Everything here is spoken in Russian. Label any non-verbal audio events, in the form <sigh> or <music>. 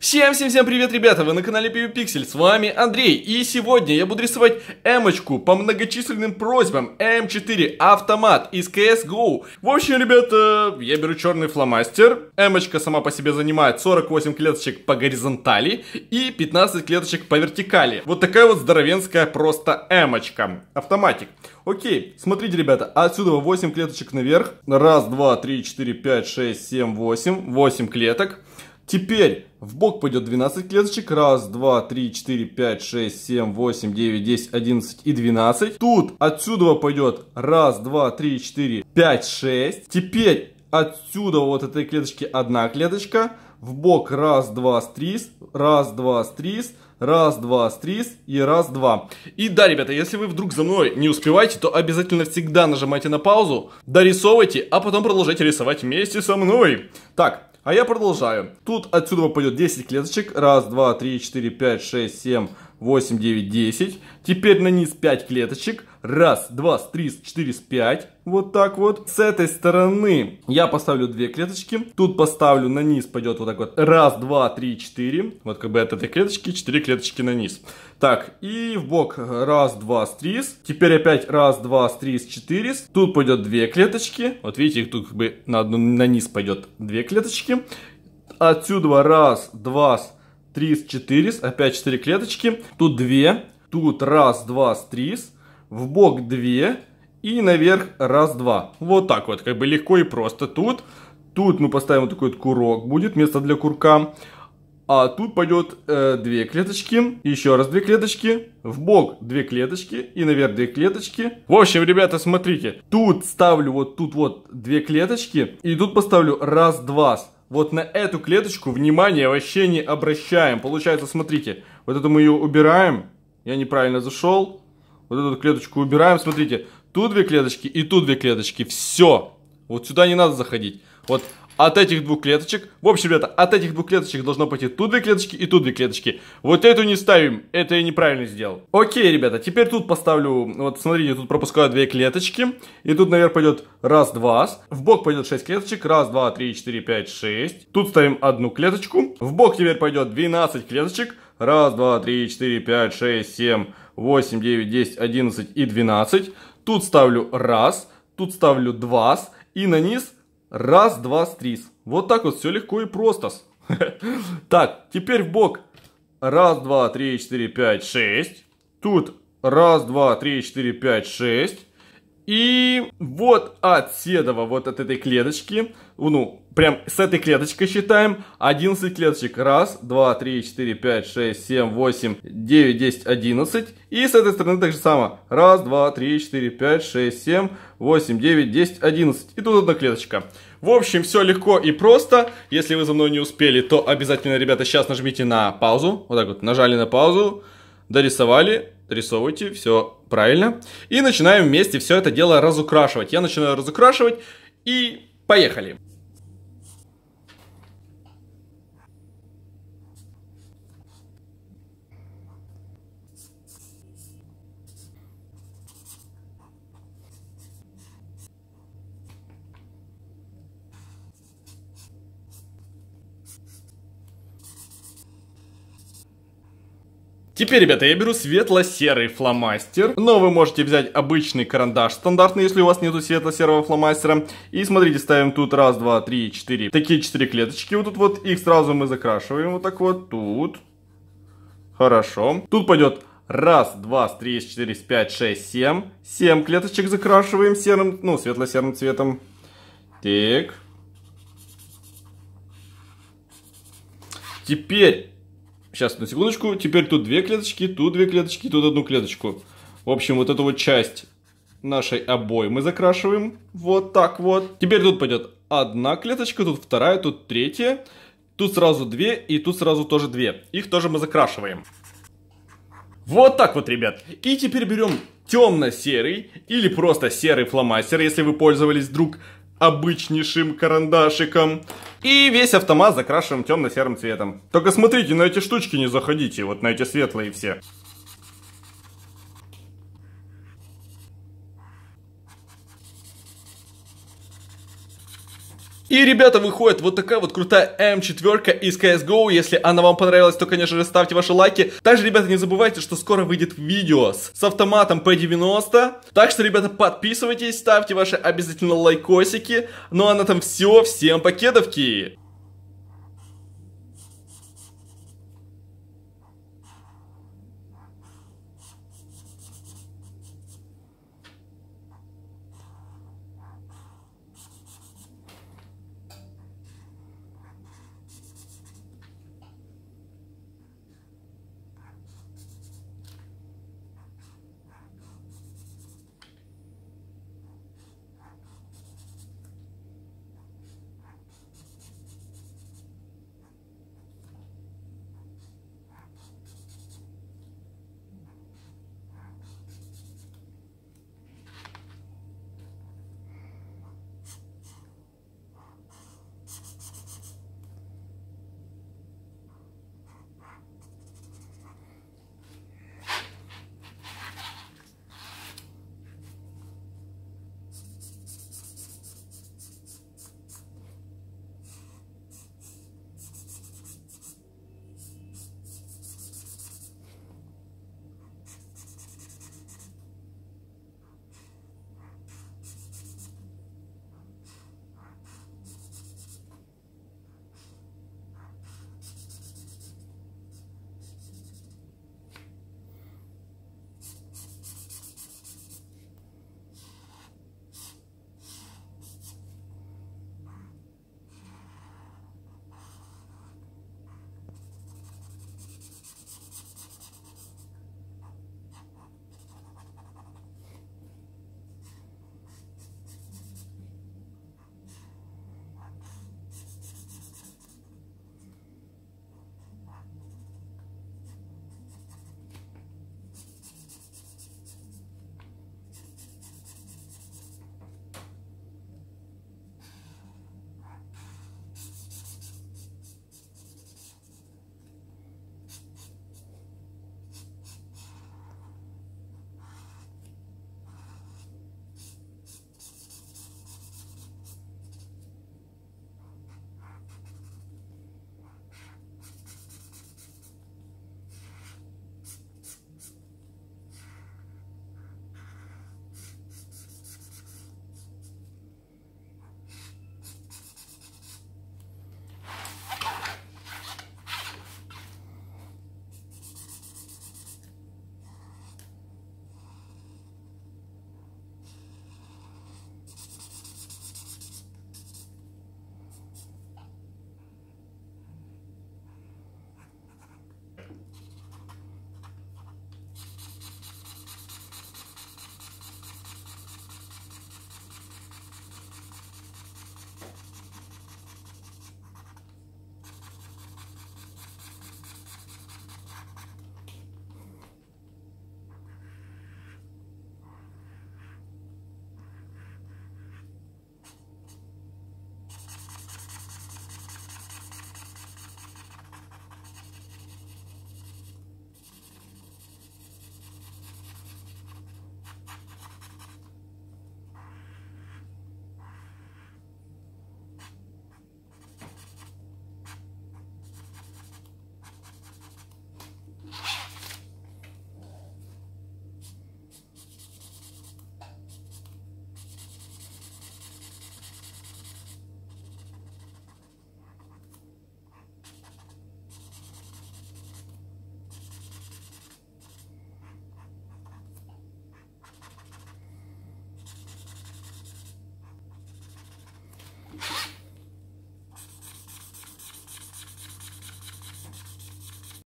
Всем-всем-всем привет, ребята! Вы на канале PewPixel, с вами Андрей. И сегодня я буду рисовать эмочку по многочисленным просьбам М4 автомат из CSGO. В общем, ребята, я беру черный фломастер. Эмочка сама по себе занимает 48 клеточек по горизонтали и 15 клеточек по вертикали. Вот такая вот здоровенская просто эмочка. Автоматик. Окей, смотрите, ребята, отсюда 8 клеточек наверх. Раз, два, три, четыре, пять, шесть, семь, восемь. Восемь клеток. Теперь в бок пойдет 12 клеточек. Раз, два, три, четыре, пять, шесть, семь, восемь, девять, десять, одиннадцать и двенадцать. Тут отсюда пойдет раз, два, три, четыре, пять, шесть. Теперь отсюда вот этой клеточки одна клеточка. В бок раз, два, стрис, раз, два, стрис, раз, два, стрис и раз, два. И да, ребята, если вы вдруг за мной не успеваете, то обязательно всегда нажимайте на паузу, дорисовывайте, а потом продолжайте рисовать вместе со мной. Так, а я продолжаю. Тут отсюда пойдет 10 клеточек. Раз, два, три, четыре, пять, шесть, семь, 8, 9, 10. Теперь на низ 5 клеточек. Раз, два, три, четыре, пять. Вот так вот. С этой стороны я поставлю две клеточки. Тут поставлю на низ, пойдет вот так вот. Раз, два, три, четыре. Вот как бы от этой клеточки четыре клеточки на низ. Так, и в бок раз, два, три. Теперь опять раз, два, три, четыре. Тут пойдет две клеточки. Вот видите, тут как бы на, одну, на низ пойдет две клеточки. Отсюда раз, два, три 3 из 4, опять 4 клеточки. Тут 2, тут раз, два, стрис, в бок 2 и наверх раз, два. Вот так вот, как бы легко и просто. Тут, тут мы поставим вот такой вот курок, будет место для курка. А тут пойдет э, две клеточки, еще раз две клеточки, в бок две клеточки и наверх две клеточки. В общем, ребята, смотрите, тут ставлю вот тут вот две клеточки и тут поставлю раз-два вот на эту клеточку внимание вообще не обращаем. Получается, смотрите, вот эту мы ее убираем. Я неправильно зашел. Вот эту клеточку убираем, смотрите. Тут две клеточки и тут две клеточки. Все. Вот сюда не надо заходить. Вот от этих двух клеточек. В общем, ребята, от этих двух клеточек должно пойти тут две клеточки и тут две клеточки. Вот эту не ставим, это я неправильно сделал. Окей, ребята, теперь тут поставлю, вот смотрите, тут пропускаю две клеточки. И тут наверх пойдет раз, два. В бок пойдет 6 клеточек. Раз, два, три, четыре, пять, шесть. Тут ставим одну клеточку. В бок теперь пойдет 12 клеточек. Раз, два, три, четыре, пять, шесть, семь, восемь, девять, десять, одиннадцать и двенадцать. Тут ставлю раз, тут ставлю два, и на низ Раз, два, стрис. Вот так вот все легко и просто. <laughs> Так, теперь в бок. Раз, два, три, четыре, пять, шесть. Тут раз, два, три, четыре, пять, шесть. И вот от седова, вот от этой клеточки, ну, ну прям с этой клеточкой считаем, 11 клеточек, раз, два, три, четыре, пять, шесть, семь, восемь, девять, десять, одиннадцать. И с этой стороны так же самое, раз, два, три, четыре, пять, шесть, семь, восемь, девять, десять, одиннадцать. И тут одна клеточка. В общем, все легко и просто. Если вы за мной не успели, то обязательно, ребята, сейчас нажмите на паузу. Вот так вот, нажали на паузу, дорисовали, рисовывайте, все Правильно. И начинаем вместе все это дело разукрашивать. Я начинаю разукрашивать и поехали. Теперь, ребята, я беру светло-серый фломастер, но вы можете взять обычный карандаш стандартный, если у вас нету светло-серого фломастера. И смотрите, ставим тут раз, два, три, четыре, такие четыре клеточки вот тут вот, их сразу мы закрашиваем вот так вот, тут. Хорошо. Тут пойдет Раз, два, три, четыре, пять, шесть, семь. Семь клеточек закрашиваем серым, ну, светло-серым цветом. Так. Теперь Сейчас, на секундочку. Теперь тут две клеточки, тут две клеточки, тут одну клеточку. В общем, вот эту вот часть нашей обои мы закрашиваем. Вот так вот. Теперь тут пойдет одна клеточка, тут вторая, тут третья. Тут сразу две и тут сразу тоже две. Их тоже мы закрашиваем. Вот так вот, ребят. И теперь берем темно-серый или просто серый фломастер, если вы пользовались вдруг обычнейшим карандашиком. И весь автомат закрашиваем темно-серым цветом. Только смотрите, на эти штучки не заходите, вот на эти светлые все. И, ребята, выходит вот такая вот крутая М4 эм из CSGO. Если она вам понравилась, то, конечно же, ставьте ваши лайки. Также, ребята, не забывайте, что скоро выйдет видео с, автоматом P90. Так что, ребята, подписывайтесь, ставьте ваши обязательно лайкосики. Ну а на этом все. Всем покедовки!